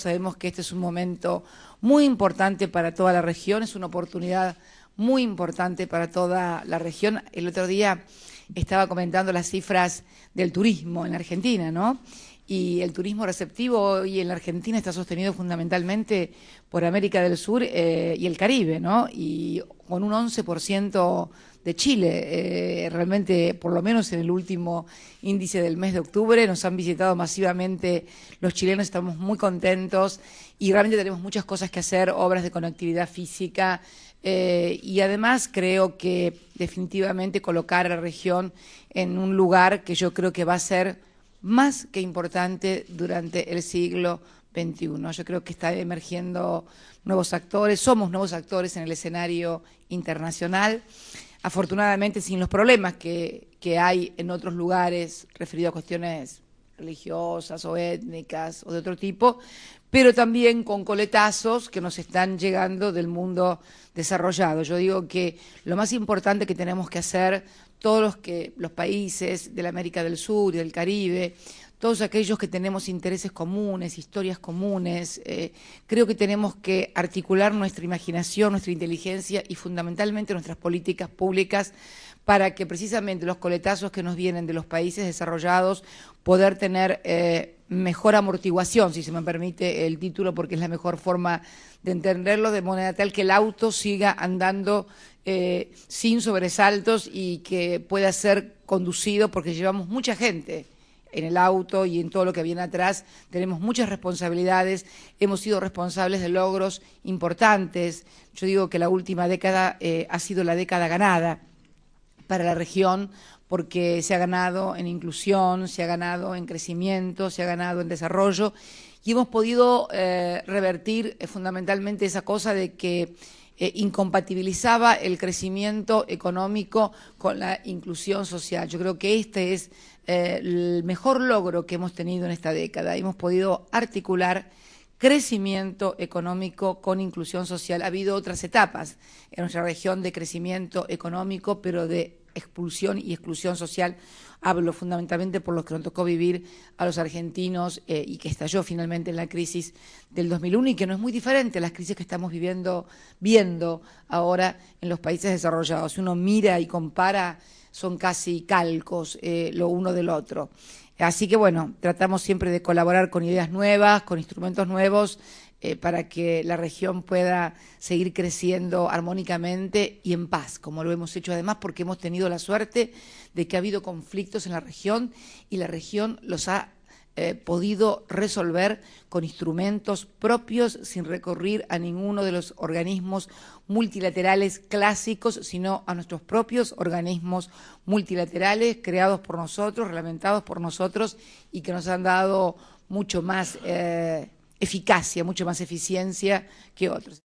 Sabemos que este es un momento muy importante para toda la región, es una oportunidad muy importante para toda la región. El otro día estaba comentando las cifras del turismo en Argentina, ¿no? y el turismo receptivo hoy en la Argentina está sostenido fundamentalmente por América del Sur eh, y el Caribe, ¿no? Y con un 11% de Chile. Eh, realmente, por lo menos en el último índice del mes de octubre, nos han visitado masivamente los chilenos, estamos muy contentos y realmente tenemos muchas cosas que hacer, obras de conectividad física. Eh, y además creo que definitivamente colocar a la región en un lugar que yo creo que va a ser más que importante durante el siglo XXI. Yo creo que están emergiendo nuevos actores, somos nuevos actores en el escenario internacional, afortunadamente sin los problemas que, que hay en otros lugares referidos a cuestiones religiosas o étnicas o de otro tipo, pero también con coletazos que nos están llegando del mundo desarrollado. Yo digo que lo más importante que tenemos que hacer todos los que los países de la América del Sur y del Caribe todos aquellos que tenemos intereses comunes, historias comunes. Eh, creo que tenemos que articular nuestra imaginación, nuestra inteligencia y fundamentalmente nuestras políticas públicas para que precisamente los coletazos que nos vienen de los países desarrollados poder tener eh, mejor amortiguación, si se me permite el título, porque es la mejor forma de entenderlo, de manera tal que el auto siga andando eh, sin sobresaltos y que pueda ser conducido, porque llevamos mucha gente en el auto y en todo lo que viene atrás, tenemos muchas responsabilidades, hemos sido responsables de logros importantes. Yo digo que la última década eh, ha sido la década ganada para la región porque se ha ganado en inclusión, se ha ganado en crecimiento, se ha ganado en desarrollo y hemos podido eh, revertir eh, fundamentalmente esa cosa de que eh, incompatibilizaba el crecimiento económico con la inclusión social. Yo creo que este es eh, el mejor logro que hemos tenido en esta década. Hemos podido articular crecimiento económico con inclusión social. Ha habido otras etapas en nuestra región de crecimiento económico, pero de expulsión y exclusión social, hablo fundamentalmente por lo que nos tocó vivir a los argentinos eh, y que estalló finalmente en la crisis del 2001 y que no es muy diferente a las crisis que estamos viviendo, viendo ahora en los países desarrollados. Si uno mira y compara, son casi calcos eh, lo uno del otro. Así que bueno, tratamos siempre de colaborar con ideas nuevas, con instrumentos nuevos eh, para que la región pueda seguir creciendo armónicamente y en paz, como lo hemos hecho además porque hemos tenido la suerte de que ha habido conflictos en la región y la región los ha eh, podido resolver con instrumentos propios sin recurrir a ninguno de los organismos multilaterales clásicos, sino a nuestros propios organismos multilaterales creados por nosotros, reglamentados por nosotros y que nos han dado mucho más. Eh, eficacia, mucho más eficiencia que otros.